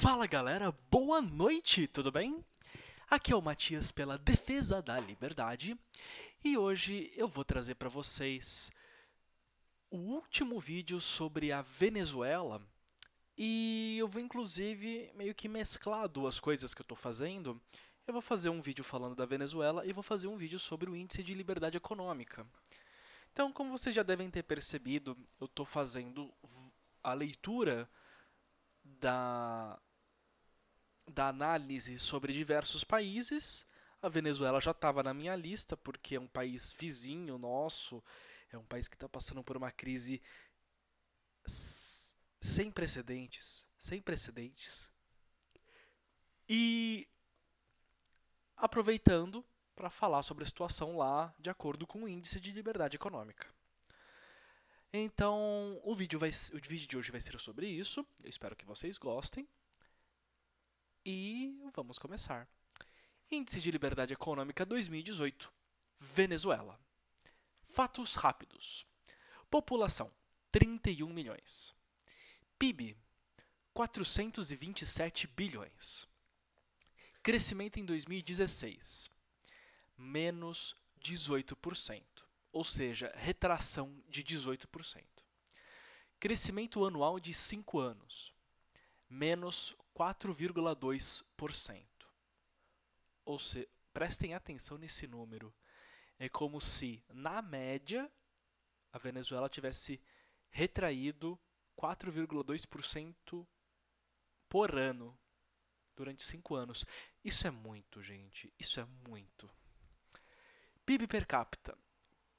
Fala galera, boa noite, tudo bem? Aqui é o Matias pela Defesa da Liberdade e hoje eu vou trazer para vocês o último vídeo sobre a Venezuela e eu vou inclusive meio que mesclar duas coisas que eu estou fazendo. Eu vou fazer um vídeo falando da Venezuela e vou fazer um vídeo sobre o Índice de Liberdade Econômica. Então, como vocês já devem ter percebido, eu estou fazendo a leitura da, da análise sobre diversos países. A Venezuela já estava na minha lista, porque é um país vizinho nosso, é um país que está passando por uma crise sem precedentes. Sem precedentes. E aproveitando para falar sobre a situação lá de acordo com o Índice de Liberdade Econômica. Então, o vídeo, vai, o vídeo de hoje vai ser sobre isso. Eu espero que vocês gostem. E vamos começar. Índice de Liberdade Econômica 2018. Venezuela. Fatos rápidos. População: 31 milhões. PIB: 427 bilhões. Crescimento em 2016: menos 18% ou seja, retração de 18%. Crescimento anual de 5 anos, menos 4,2%. Ou seja, prestem atenção nesse número. É como se, na média, a Venezuela tivesse retraído 4,2% por ano durante cinco anos. Isso é muito, gente. Isso é muito. PIB per capita.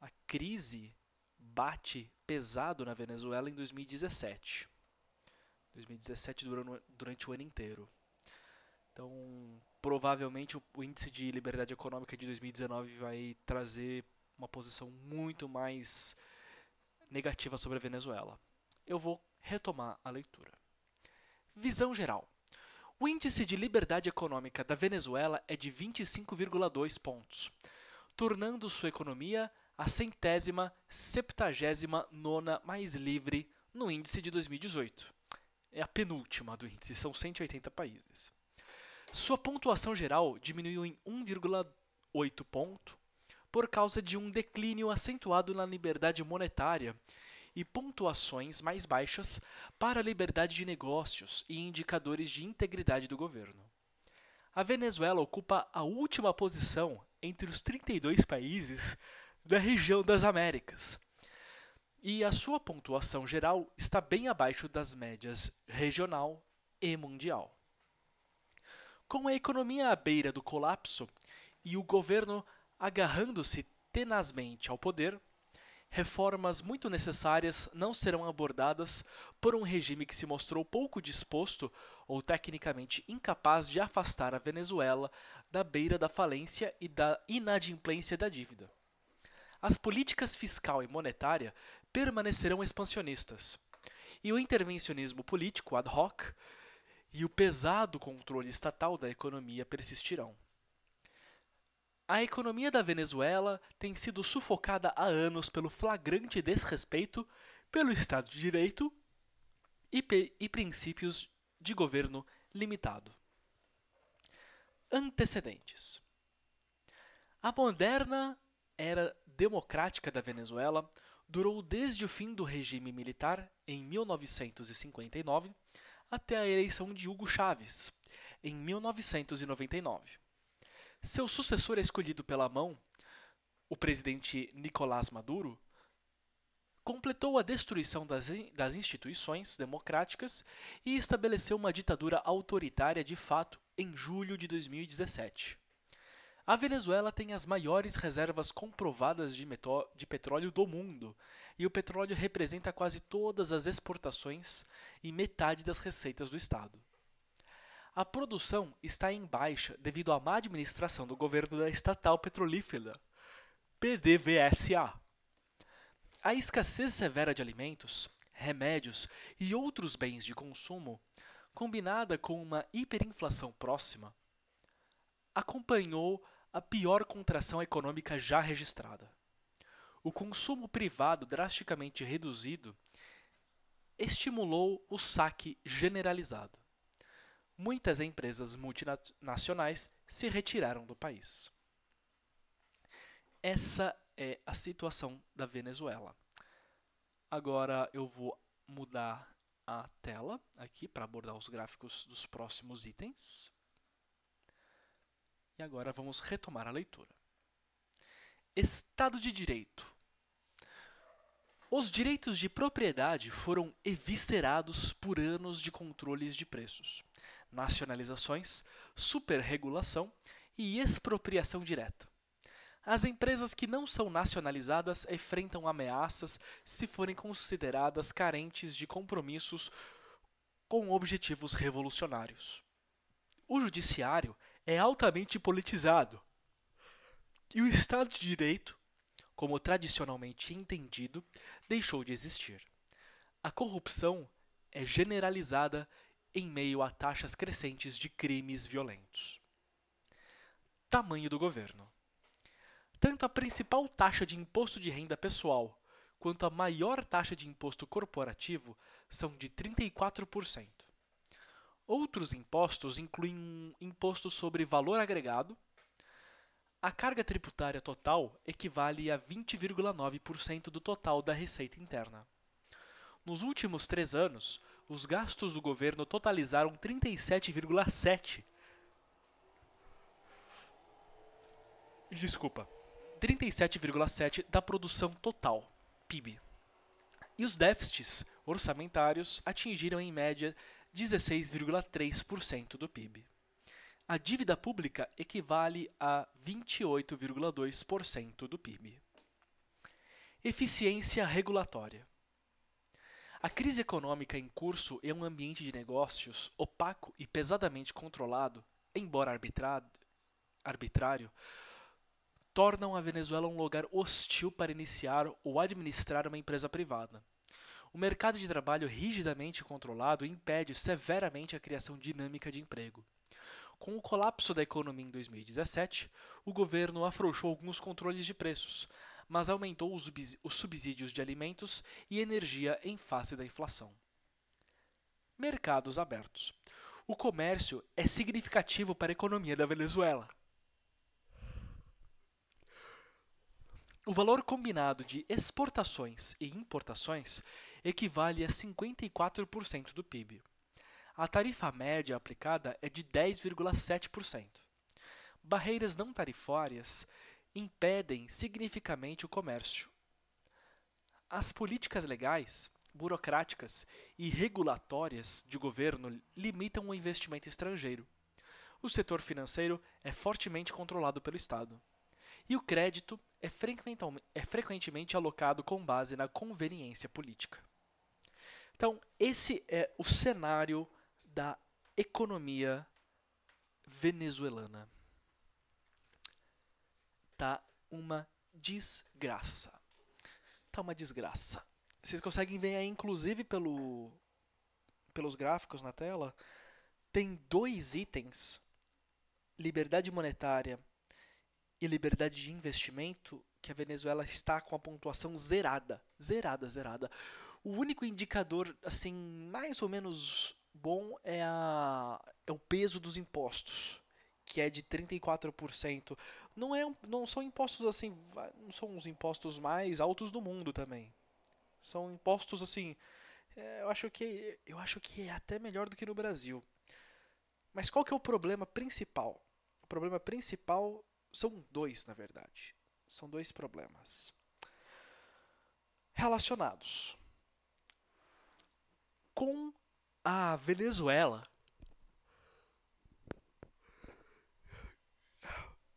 a crise bate pesado na Venezuela em 2017. 2017 durante o ano inteiro. Então, provavelmente o índice de liberdade econômica de 2019 vai trazer uma posição muito mais negativa sobre a Venezuela. Eu vou retomar a leitura. Visão geral. O índice de liberdade econômica da Venezuela é de 25,2 pontos, tornando sua economia a centésima, septagésima nona mais livre no índice de 2018. É a penúltima do índice, são 180 países. Sua pontuação geral diminuiu em 1,8 ponto por causa de um declínio acentuado na liberdade monetária e pontuações mais baixas para a liberdade de negócios e indicadores de integridade do governo. A Venezuela ocupa a última posição entre os 32 países da região das Américas. E a sua pontuação geral está bem abaixo das médias regional e mundial. Com a economia à beira do colapso e o governo agarrando-se tenazmente ao poder, reformas muito necessárias não serão abordadas por um regime que se mostrou pouco disposto ou tecnicamente incapaz de afastar a Venezuela da beira da falência e da inadimplência da dívida as políticas fiscal e monetária permanecerão expansionistas. E o intervencionismo político ad hoc e o pesado controle estatal da economia persistirão. A economia da Venezuela tem sido sufocada há anos pelo flagrante desrespeito pelo Estado de Direito e, e princípios de governo limitado. Antecedentes: A moderna era democrática da Venezuela durou desde o fim do regime militar, em 1959, até a eleição de Hugo Chávez, em 1999. Seu sucessor escolhido pela mão, o presidente Nicolás Maduro, completou a destruição das, das instituições democráticas e estabeleceu uma ditadura autoritária de fato em julho de 2017. A Venezuela tem as maiores reservas comprovadas de, de, petróleo do mundo, e o petróleo representa quase todas as exportações e metade das receitas do Estado. A produção está em baixa devido à má administração do governo da estatal petrolífera, PDVSA. A escassez severa de alimentos, remédios e outros bens de consumo, combinada com uma hiperinflação próxima, acompanhou a pior contração econômica já registrada. O consumo privado drasticamente reduzido estimulou o saque generalizado. Muitas empresas multinacionais se retiraram do país. Essa é a situação da Venezuela. Agora eu vou mudar a tela aqui para abordar os gráficos dos próximos itens. E agora vamos retomar a leitura. Estado de Direito. Os direitos de propriedade foram eviscerados por anos de controles de preços, nacionalizações, superregulação e expropriação direta. As empresas que não são nacionalizadas enfrentam ameaças se forem consideradas carentes de compromissos com objetivos revolucionários. O judiciário é altamente politizado. E o Estado de Direito, como tradicionalmente entendido, deixou de existir. A corrupção é generalizada em meio a taxas crescentes de crimes violentos. Tamanho do governo. Tanto a principal taxa de imposto de renda pessoal quanto a maior taxa de imposto corporativo são de 34%. Outros impostos incluem um imposto sobre valor agregado. A carga tributária total equivale a 20,9% do total da receita interna. Nos últimos três anos, os gastos do governo totalizaram 37,7%. Desculpa. 37,7% da produção total, PIB. E os déficits orçamentários atingiram em média 16,3% do PIB. A dívida pública equivale a 28,2% do PIB. Eficiência regulatória. A crise econômica em curso é um ambiente de negócios opaco e pesadamente controlado, embora arbitrário, tornam a Venezuela um lugar hostil para iniciar ou administrar uma empresa privada. O mercado de trabalho rigidamente controlado impede severamente a criação dinâmica de emprego. Com o colapso da economia em 2017, o governo afrouxou alguns controles de preços, mas aumentou os subsídios de alimentos e energia em face da inflação. Mercados abertos. O comércio é significativo para a economia da Venezuela. O valor combinado de exportações e importações equivale a 54% do PIB. A tarifa média aplicada é de 10,7%. Barreiras não tarifárias impedem significativamente o comércio. As políticas legais, burocráticas e regulatórias de governo limitam o investimento estrangeiro. O setor financeiro é fortemente controlado pelo Estado. E o crédito é, é frequentemente alocado com base na conveniência política. Então, esse é o cenário da economia venezuelana. Tá uma desgraça. Tá uma desgraça. Vocês conseguem ver aí, inclusive, pelo, pelos gráficos na tela, tem dois itens: liberdade monetária e liberdade de investimento, que a Venezuela está com a pontuação zerada. Zerada, zerada. O único indicador, assim, mais ou menos bom é, a, é o peso dos impostos, que é de 34%. Não, é, não são impostos assim, não são os impostos mais altos do mundo também. São impostos assim, é, eu acho que eu acho que é até melhor do que no Brasil. Mas qual que é o problema principal? O problema principal são dois, na verdade. São dois problemas relacionados com a Venezuela.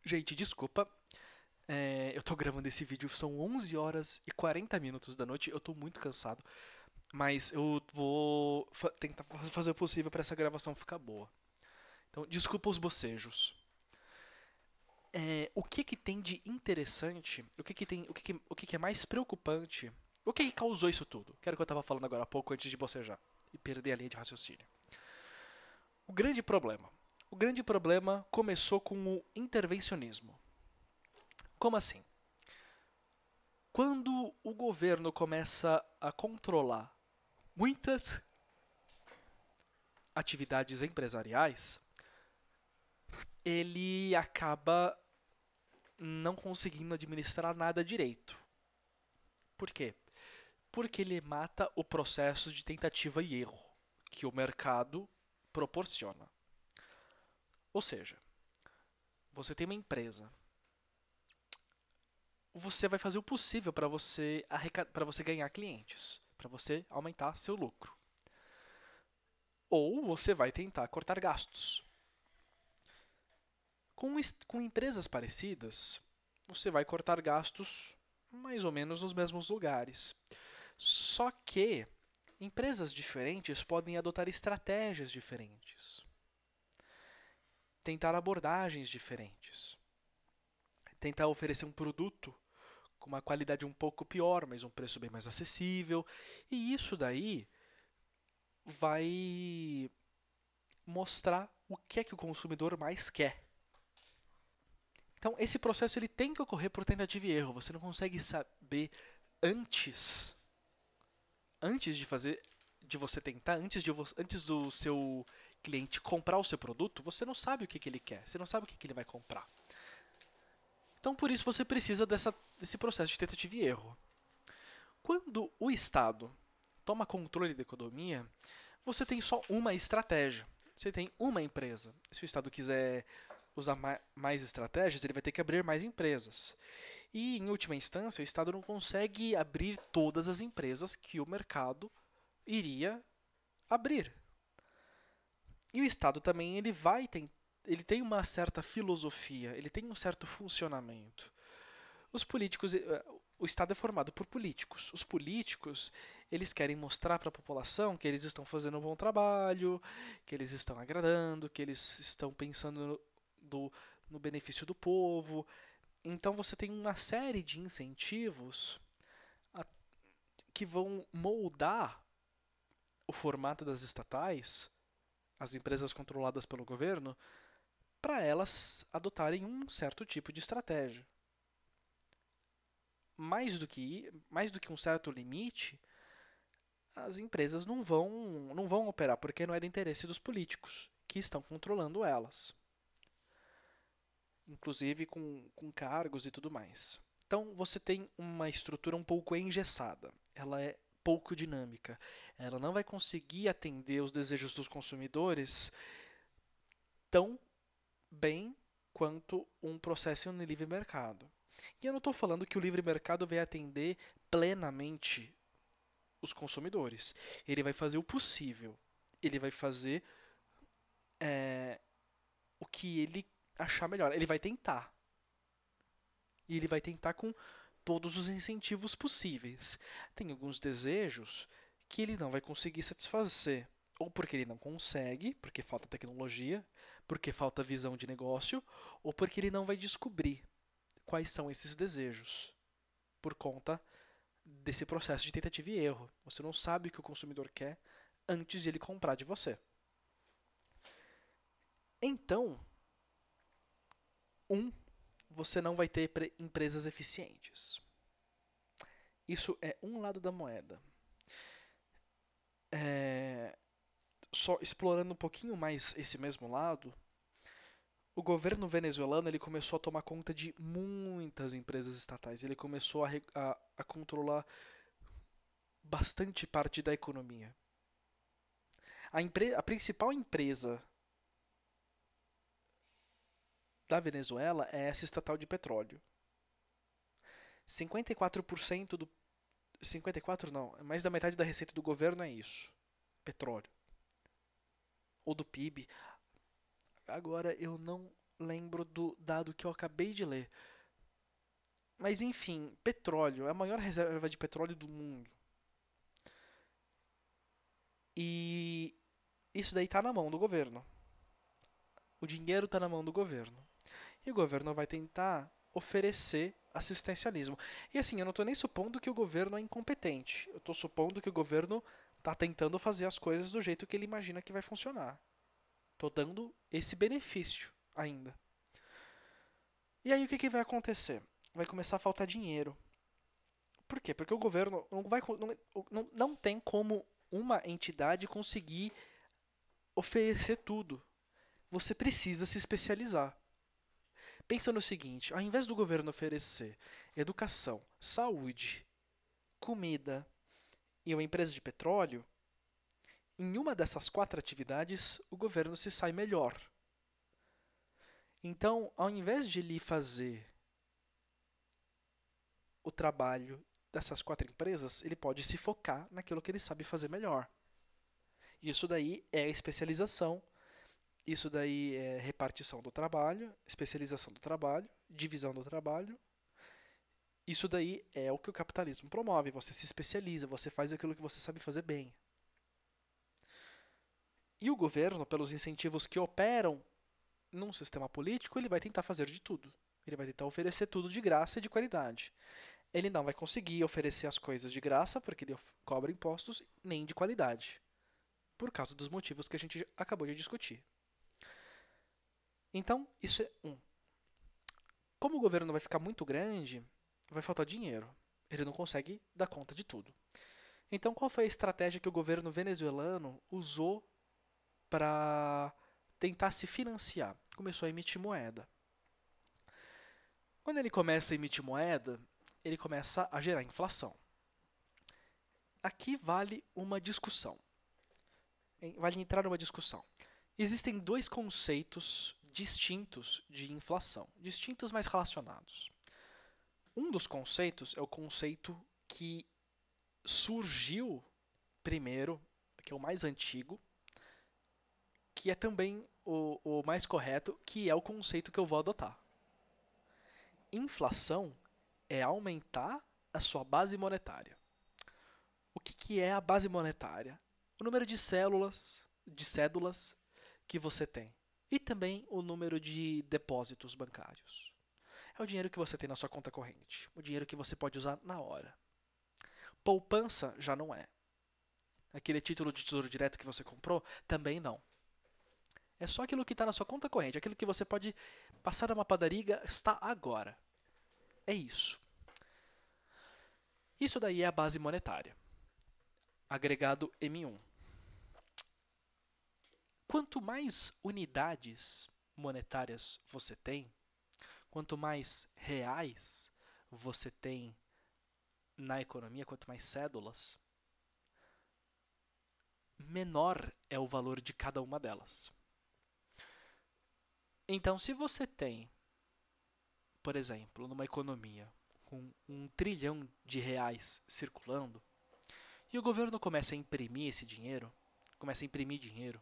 Gente, desculpa. É, eu tô gravando esse vídeo, são 11 horas e 40 minutos da noite, eu tô muito cansado. Mas eu vou fa tentar fazer o possível para essa gravação ficar boa. Então, desculpa os bocejos. É, o que que tem de interessante? O que que tem? O que que, o que, que é mais preocupante? O que, que causou isso tudo? Que era o que eu tava falando agora há pouco antes de bocejar e perder a linha de raciocínio. O grande problema. O grande problema começou com o intervencionismo. Como assim? Quando o governo começa a controlar muitas atividades empresariais, ele acaba não conseguindo administrar nada direito. Por quê? porque ele mata o processo de tentativa e erro que o mercado proporciona. Ou seja, você tem uma empresa. Você vai fazer o possível para você para você ganhar clientes, para você aumentar seu lucro. Ou você vai tentar cortar gastos. Com, com empresas parecidas, você vai cortar gastos mais ou menos nos mesmos lugares. Só que empresas diferentes podem adotar estratégias diferentes, tentar abordagens diferentes, tentar oferecer um produto com uma qualidade um pouco pior, mas um preço bem mais acessível, e isso daí vai mostrar o que é que o consumidor mais quer. Então, esse processo ele tem que ocorrer por tentativa e erro. Você não consegue saber antes antes de fazer de você tentar, antes, de antes do seu cliente comprar o seu produto, você não sabe o que, que ele quer, você não sabe o que, que ele vai comprar. Então, por isso, você precisa dessa, desse processo de tentativa e erro. Quando o Estado toma controle da economia, você tem só uma estratégia. Você tem uma empresa. Se o Estado quiser usar mais estratégias, ele vai ter que abrir mais empresas. E, em última instância, o Estado não consegue abrir todas as empresas que o mercado iria abrir. E o Estado também ele vai tem, ele tem uma certa filosofia, ele tem um certo funcionamento. Os políticos, eh, o Estado é formado por políticos. Os políticos, eles querem mostrar para a população que eles estão fazendo um bom trabalho, que eles estão agradando, que eles estão pensando no, do, no benefício do povo, então você tem uma série de incentivos a, que vão moldar o formato das estatais, as empresas controladas pelo governo, para elas adotarem um certo tipo de estratégia. Mais do que mais do que um certo limite, as empresas não vão não vão operar porque não é do interesse dos políticos que estão controlando elas inclusive com, com cargos e tudo mais. Então você tem uma estrutura um pouco engessada, ela é pouco dinâmica, ela não vai conseguir atender os desejos dos consumidores tão bem quanto um processo no livre mercado. E eu não estou falando que o livre mercado vai atender plenamente os consumidores. Ele vai fazer o possível. Ele vai fazer é, o que ele achar melhor. Ele vai tentar. E ele vai tentar com todos os incentivos possíveis. Tem alguns desejos que ele não vai conseguir satisfazer. Ou porque ele não consegue, porque falta tecnologia, porque falta visão de negócio, ou porque ele não vai descobrir quais são esses desejos por conta desse processo de tentativa e erro. Você não sabe o que o consumidor quer antes de ele comprar de você. Então, um, você não vai ter empresas eficientes. Isso é um lado da moeda. É... Só explorando um pouquinho mais esse mesmo lado, o governo venezuelano ele começou a tomar conta de muitas empresas estatais. Ele começou a, a, a controlar bastante parte da economia. A, a principal empresa da Venezuela é essa estatal de petróleo. 54% do 54 não, mais da metade da receita do governo é isso, petróleo. Ou do PIB. Agora eu não lembro do dado que eu acabei de ler. Mas enfim, petróleo é a maior reserva de petróleo do mundo. E isso daí está na mão do governo. O dinheiro está na mão do governo e o governo vai tentar oferecer assistencialismo. E assim, eu não estou nem supondo que o governo é incompetente. Eu estou supondo que o governo está tentando fazer as coisas do jeito que ele imagina que vai funcionar. Estou dando esse benefício ainda. E aí o que, que vai acontecer? Vai começar a faltar dinheiro. Por quê? Porque o governo não, vai, não, não, não tem como uma entidade conseguir oferecer tudo. Você precisa se especializar. Pensa no seguinte: ao invés do governo oferecer educação, saúde, comida e uma empresa de petróleo, em uma dessas quatro atividades o governo se sai melhor. Então, ao invés de ele fazer o trabalho dessas quatro empresas, ele pode se focar naquilo que ele sabe fazer melhor. Isso daí é a especialização isso daí é repartição do trabalho, especialização do trabalho, divisão do trabalho. Isso daí é o que o capitalismo promove. Você se especializa, você faz aquilo que você sabe fazer bem. E o governo, pelos incentivos que operam num sistema político, ele vai tentar fazer de tudo. Ele vai tentar oferecer tudo de graça e de qualidade. Ele não vai conseguir oferecer as coisas de graça, porque ele cobra impostos, nem de qualidade. Por causa dos motivos que a gente acabou de discutir. Então, isso é um. Como o governo vai ficar muito grande, vai faltar dinheiro. Ele não consegue dar conta de tudo. Então, qual foi a estratégia que o governo venezuelano usou para tentar se financiar? Começou a emitir moeda. Quando ele começa a emitir moeda, ele começa a gerar inflação. Aqui vale uma discussão. Vale entrar numa discussão. Existem dois conceitos distintos de inflação, distintos, mas relacionados. Um dos conceitos é o conceito que surgiu primeiro, que é o mais antigo, que é também o, o mais correto, que é o conceito que eu vou adotar. Inflação é aumentar a sua base monetária. O que, que é a base monetária? O número de células, de cédulas que você tem e também o número de depósitos bancários. É o dinheiro que você tem na sua conta corrente, o dinheiro que você pode usar na hora. Poupança já não é. Aquele título de tesouro direto que você comprou também não. É só aquilo que está na sua conta corrente, aquilo que você pode passar a uma padaria está agora. É isso. Isso daí é a base monetária. Agregado M1 quanto mais unidades monetárias você tem, quanto mais reais você tem na economia, quanto mais cédulas, menor é o valor de cada uma delas. Então, se você tem, por exemplo, numa economia com um trilhão de reais circulando, e o governo começa a imprimir esse dinheiro, começa a imprimir dinheiro,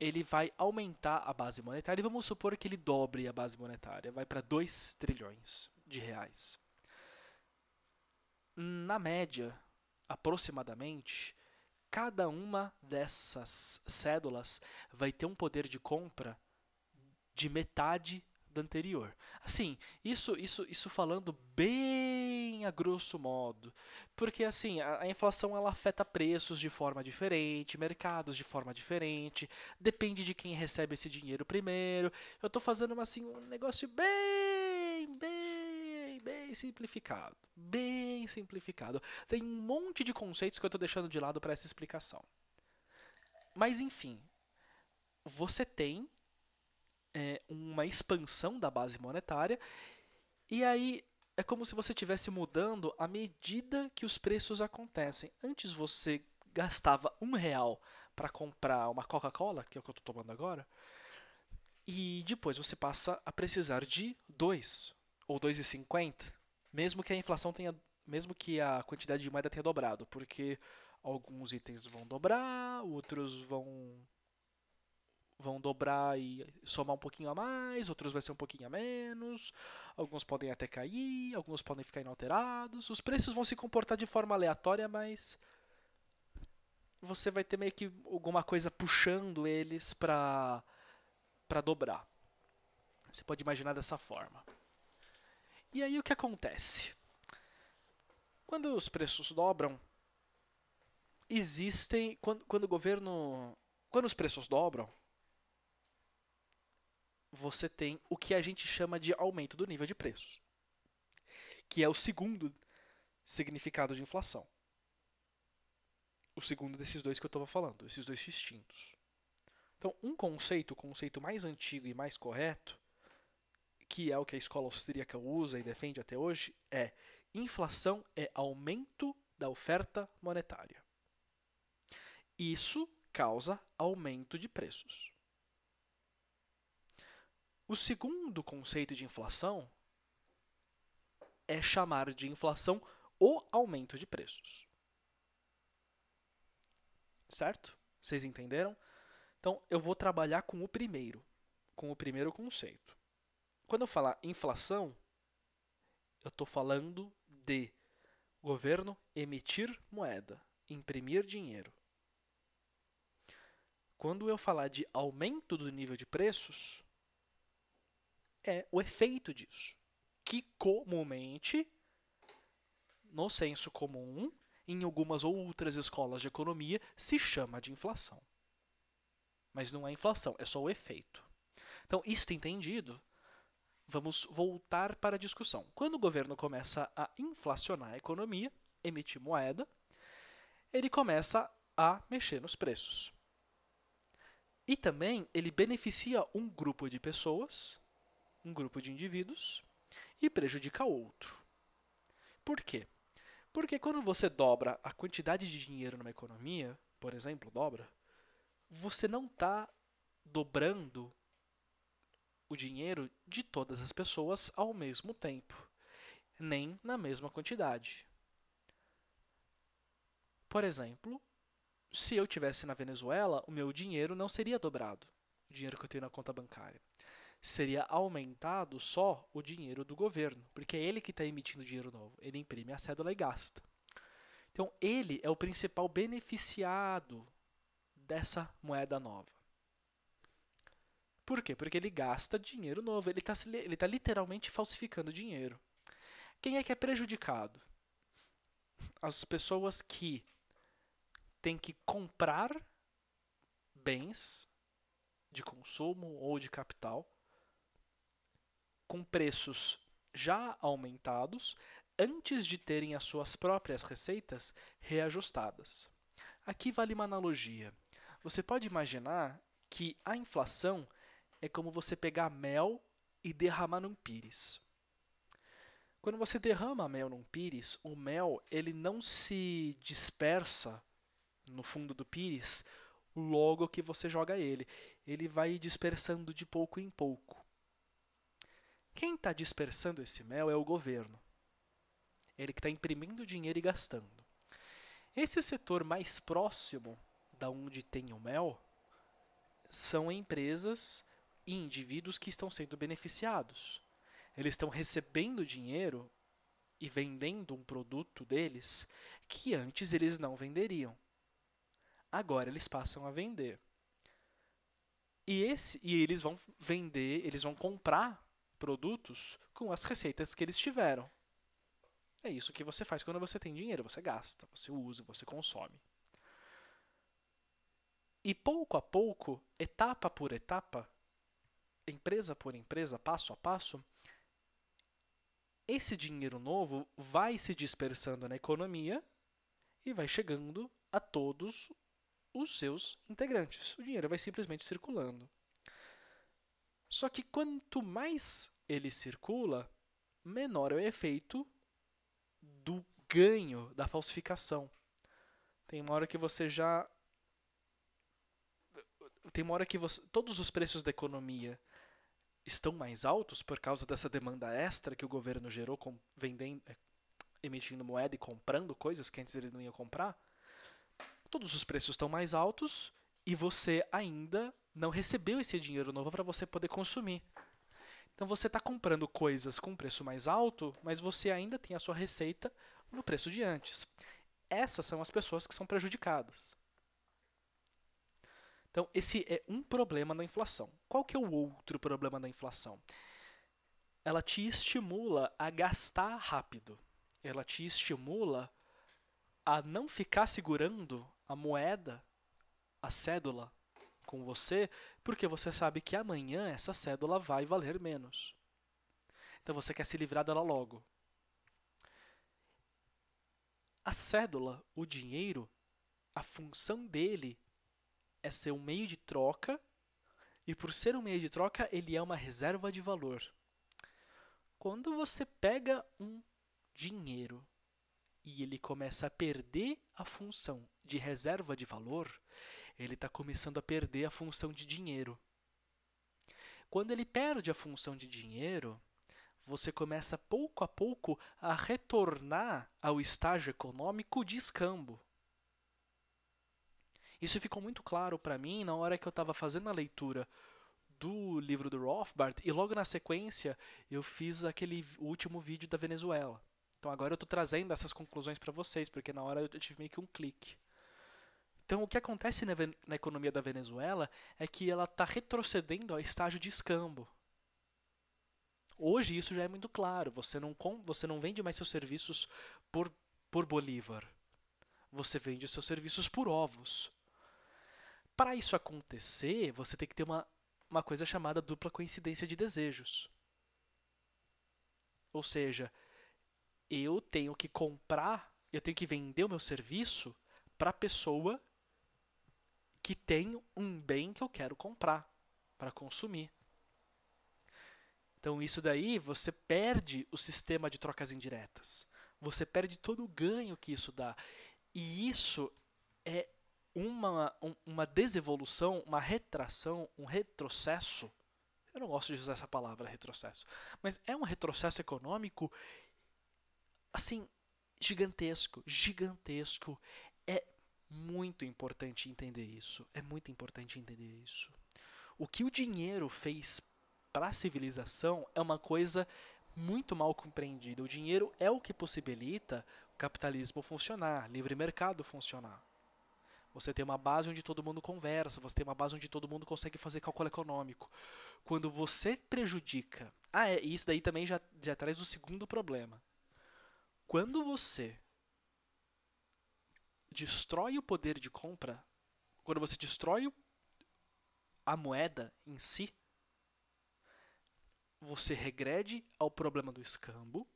ele vai aumentar a base monetária e vamos supor que ele dobre a base monetária, vai para 2 trilhões de reais. Na média, aproximadamente, cada uma dessas cédulas vai ter um poder de compra de metade anterior. Assim, isso, isso, isso falando bem a grosso modo, porque assim a, a inflação ela afeta preços de forma diferente, mercados de forma diferente, depende de quem recebe esse dinheiro primeiro. Eu estou fazendo uma, assim um negócio bem, bem, bem simplificado, bem simplificado. Tem um monte de conceitos que eu estou deixando de lado para essa explicação. Mas enfim, você tem é, uma expansão da base monetária, e aí é como se você estivesse mudando à medida que os preços acontecem. Antes você gastava um real para comprar uma Coca-Cola, que é o que eu estou tomando agora, e depois você passa a precisar de dois ou cinquenta mesmo que a inflação tenha, mesmo que a quantidade de moeda tenha dobrado, porque alguns itens vão dobrar, outros vão vão dobrar e somar um pouquinho a mais, outros vai ser um pouquinho a menos, alguns podem até cair, alguns podem ficar inalterados. Os preços vão se comportar de forma aleatória, mas você vai ter meio que alguma coisa puxando eles para para dobrar. Você pode imaginar dessa forma. E aí o que acontece? Quando os preços dobram, existem quando, quando o governo quando os preços dobram, você tem o que a gente chama de aumento do nível de preços, que é o segundo significado de inflação. O segundo desses dois que eu estava falando, esses dois distintos. Então, um conceito, o conceito mais antigo e mais correto, que é o que a escola austríaca usa e defende até hoje, é inflação é aumento da oferta monetária. Isso causa aumento de preços. O segundo conceito de inflação é chamar de inflação o aumento de preços. Certo? Vocês entenderam? Então, eu vou trabalhar com o primeiro, com o primeiro conceito. Quando eu falar inflação, eu estou falando de governo emitir moeda, imprimir dinheiro. Quando eu falar de aumento do nível de preços, é o efeito disso, que comumente, no senso comum, em algumas outras escolas de economia, se chama de inflação. Mas não é inflação, é só o efeito. Então, isto entendido, vamos voltar para a discussão. Quando o governo começa a inflacionar a economia, emitir moeda, ele começa a mexer nos preços. E também ele beneficia um grupo de pessoas um grupo de indivíduos e prejudica outro. Por quê? Porque quando você dobra a quantidade de dinheiro numa economia, por exemplo, dobra, você não está dobrando o dinheiro de todas as pessoas ao mesmo tempo, nem na mesma quantidade. Por exemplo, se eu tivesse na Venezuela, o meu dinheiro não seria dobrado, o dinheiro que eu tenho na conta bancária seria aumentado só o dinheiro do governo, porque é ele que está emitindo dinheiro novo. Ele imprime a cédula e gasta. Então, ele é o principal beneficiado dessa moeda nova. Por quê? Porque ele gasta dinheiro novo, ele está ele tá literalmente falsificando dinheiro. Quem é que é prejudicado? As pessoas que têm que comprar bens de consumo ou de capital com preços já aumentados antes de terem as suas próprias receitas reajustadas. Aqui vale uma analogia. Você pode imaginar que a inflação é como você pegar mel e derramar num pires. Quando você derrama mel num pires, o mel ele não se dispersa no fundo do pires logo que você joga ele. Ele vai dispersando de pouco em pouco. Quem está dispersando esse mel é o governo. Ele que está imprimindo dinheiro e gastando. Esse setor mais próximo da onde tem o mel são empresas e indivíduos que estão sendo beneficiados. Eles estão recebendo dinheiro e vendendo um produto deles que antes eles não venderiam. Agora eles passam a vender. E, esse, e eles vão vender, eles vão comprar produtos com as receitas que eles tiveram. É isso que você faz quando você tem dinheiro, você gasta, você usa, você consome. E pouco a pouco, etapa por etapa, empresa por empresa, passo a passo, esse dinheiro novo vai se dispersando na economia e vai chegando a todos os seus integrantes. O dinheiro vai simplesmente circulando. Só que quanto mais ele circula, menor é o efeito do ganho da falsificação. Tem uma hora que você já tem uma hora que você... todos os preços da economia estão mais altos por causa dessa demanda extra que o governo gerou com... vendendo, é, emitindo moeda e comprando coisas que antes ele não ia comprar. Todos os preços estão mais altos e você ainda não recebeu esse dinheiro novo para você poder consumir. Então você está comprando coisas com preço mais alto, mas você ainda tem a sua receita no preço de antes. Essas são as pessoas que são prejudicadas. Então esse é um problema da inflação. Qual que é o outro problema da inflação? Ela te estimula a gastar rápido. Ela te estimula a não ficar segurando a moeda, a cédula, com você, porque você sabe que amanhã essa cédula vai valer menos. Então você quer se livrar dela logo. A cédula, o dinheiro, a função dele é ser um meio de troca, e por ser um meio de troca, ele é uma reserva de valor. Quando você pega um dinheiro e ele começa a perder a função de reserva de valor, ele está começando a perder a função de dinheiro. Quando ele perde a função de dinheiro, você começa pouco a pouco a retornar ao estágio econômico de escambo. Isso ficou muito claro para mim na hora que eu estava fazendo a leitura do livro do Rothbard e logo na sequência eu fiz aquele último vídeo da Venezuela. Então agora eu estou trazendo essas conclusões para vocês, porque na hora eu tive meio que um clique. Então, o que acontece na, na economia da Venezuela é que ela está retrocedendo ao estágio de escambo. Hoje isso já é muito claro. Você não, você não vende mais seus serviços por, por bolívar. Você vende seus serviços por ovos. Para isso acontecer, você tem que ter uma, uma coisa chamada dupla coincidência de desejos. Ou seja, eu tenho que comprar, eu tenho que vender o meu serviço para a pessoa que tem um bem que eu quero comprar para consumir. Então, isso daí você perde o sistema de trocas indiretas. Você perde todo o ganho que isso dá. E isso é uma, uma desevolução, uma retração, um retrocesso. Eu não gosto de usar essa palavra, retrocesso. Mas é um retrocesso econômico, assim, gigantesco. Gigantesco muito importante entender isso. É muito importante entender isso. O que o dinheiro fez para a civilização é uma coisa muito mal compreendida. O dinheiro é o que possibilita o capitalismo funcionar, livre mercado funcionar. Você tem uma base onde todo mundo conversa, você tem uma base onde todo mundo consegue fazer cálculo econômico. Quando você prejudica. Ah, é, isso daí também já, já traz o segundo problema. Quando você destrói o poder de compra, quando você destrói a moeda em si, você regrede ao problema do escambo,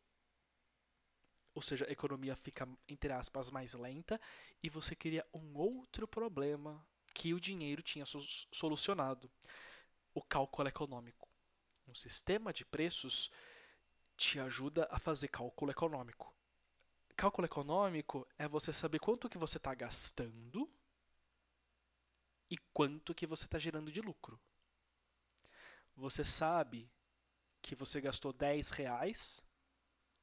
ou seja, a economia fica, entre aspas, mais lenta, e você cria um outro problema que o dinheiro tinha solucionado: o cálculo econômico. Um sistema de preços te ajuda a fazer cálculo econômico. Cálculo econômico é você saber quanto que você está gastando e quanto que você está gerando de lucro. Você sabe que você gastou 10 reais,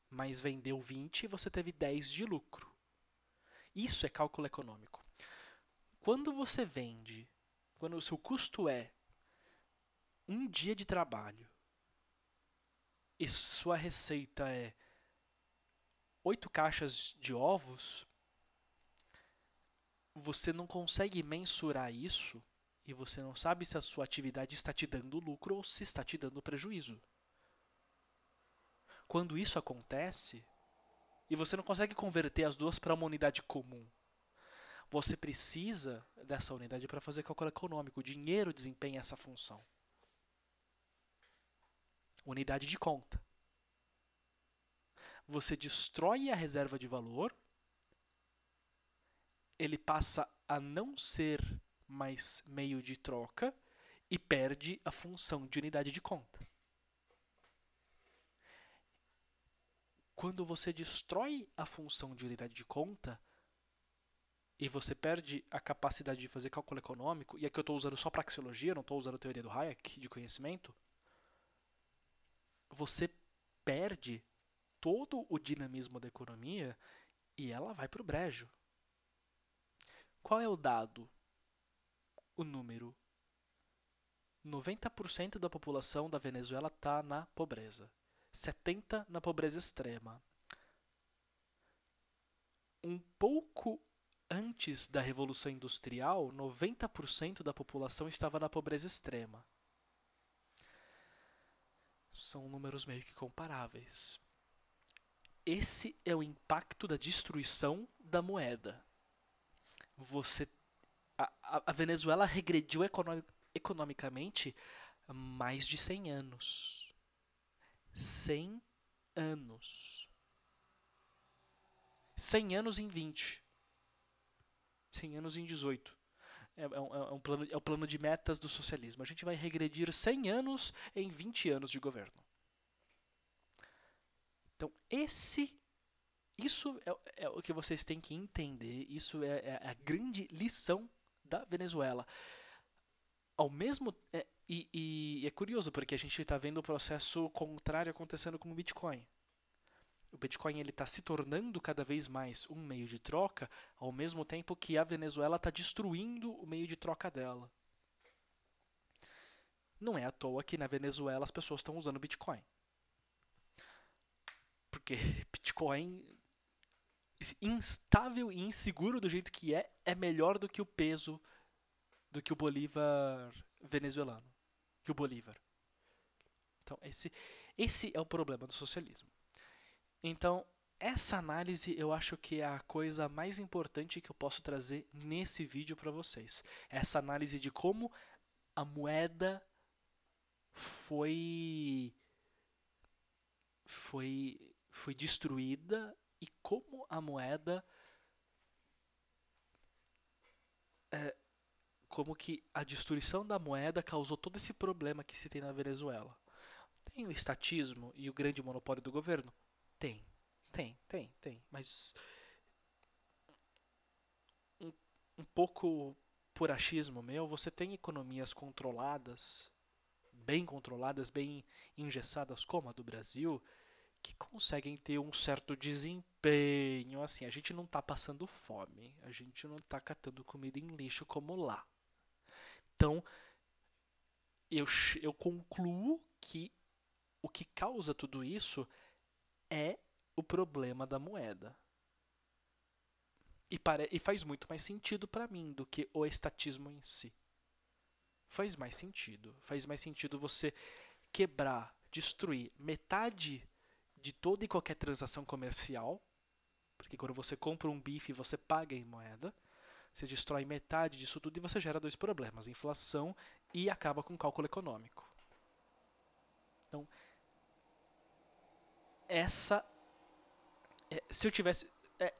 mas vendeu 20 e você teve 10 de lucro. Isso é cálculo econômico. Quando você vende, quando o seu custo é um dia de trabalho e sua receita é oito caixas de ovos, você não consegue mensurar isso e você não sabe se a sua atividade está te dando lucro ou se está te dando prejuízo. Quando isso acontece, e você não consegue converter as duas para uma unidade comum, você precisa dessa unidade para fazer cálculo econômico. O dinheiro desempenha essa função. Unidade de conta você destrói a reserva de valor, ele passa a não ser mais meio de troca e perde a função de unidade de conta. Quando você destrói a função de unidade de conta e você perde a capacidade de fazer cálculo econômico, e aqui eu estou usando só para axiologia, não estou usando a teoria do Hayek de conhecimento, você perde todo o dinamismo da economia e ela vai para o brejo. Qual é o dado? O número. 90% da população da Venezuela está na pobreza. 70% na pobreza extrema. Um pouco antes da Revolução Industrial, 90% da população estava na pobreza extrema. São números meio que comparáveis. Esse é o impacto da destruição da moeda. Você a, a Venezuela regrediu economic, economicamente mais de 100 anos. 100 anos. 100 anos em 20. 100 anos em 18. É, é, é, é, um plano, é o plano de metas do socialismo. A gente vai regredir 100 anos em 20 anos de governo. Então, esse isso é, é, o que vocês têm que entender, isso é, é a grande lição da Venezuela. Ao mesmo é, e, e, é curioso porque a gente está vendo o processo contrário acontecendo com o Bitcoin. O Bitcoin ele está se tornando cada vez mais um meio de troca, ao mesmo tempo que a Venezuela está destruindo o meio de troca dela. Não é à toa que na Venezuela as pessoas estão usando Bitcoin. Porque Bitcoin instável e inseguro do jeito que é, é melhor do que o peso do que o Bolívar venezuelano, que o Bolívar. Então, esse esse é o problema do socialismo. Então, essa análise eu acho que é a coisa mais importante que eu posso trazer nesse vídeo para vocês. Essa análise de como a moeda foi foi foi destruída e como a moeda é, como que a destruição da moeda causou todo esse problema que se tem na Venezuela. Tem o estatismo e o grande monopólio do governo? Tem, tem, tem, tem. Mas um, um pouco por achismo meu, você tem economias controladas, bem controladas, bem engessadas, como a do Brasil, que conseguem ter um certo desempenho. Assim, a gente não está passando fome, a gente não está catando comida em lixo como lá. Então, eu, eu concluo que o que causa tudo isso é o problema da moeda. E, para e faz muito mais sentido para mim do que o estatismo em si. Faz mais sentido. Faz mais sentido você quebrar, destruir metade de toda e qualquer transação comercial, porque quando você compra um bife, você paga em moeda, você destrói metade disso tudo e você gera dois problemas: inflação e acaba com o cálculo econômico. Então, essa. É, se eu tivesse. É,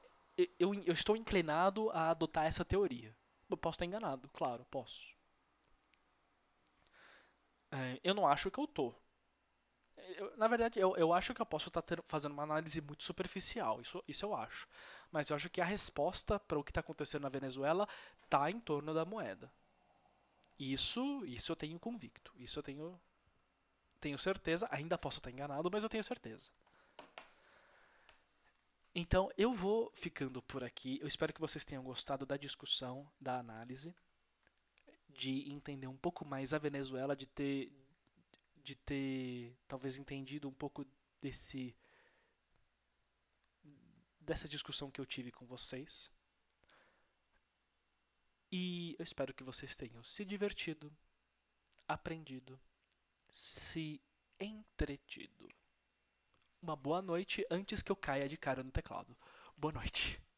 eu, eu estou inclinado a adotar essa teoria. Eu posso estar enganado, claro, posso. É, eu não acho que eu estou. Eu, na verdade, eu, eu acho que eu posso estar tá ter, fazendo uma análise muito superficial, isso, isso eu acho. Mas eu acho que a resposta para o que está acontecendo na Venezuela está em torno da moeda. Isso, isso eu tenho convicto, isso eu tenho, tenho certeza. Ainda posso estar enganado, mas eu tenho certeza. Então eu vou ficando por aqui. Eu espero que vocês tenham gostado da discussão, da análise, de entender um pouco mais a Venezuela, de ter de ter talvez entendido um pouco desse dessa discussão que eu tive com vocês. E eu espero que vocês tenham se divertido, aprendido, se entretido. Uma boa noite antes que eu caia de cara no teclado. Boa noite.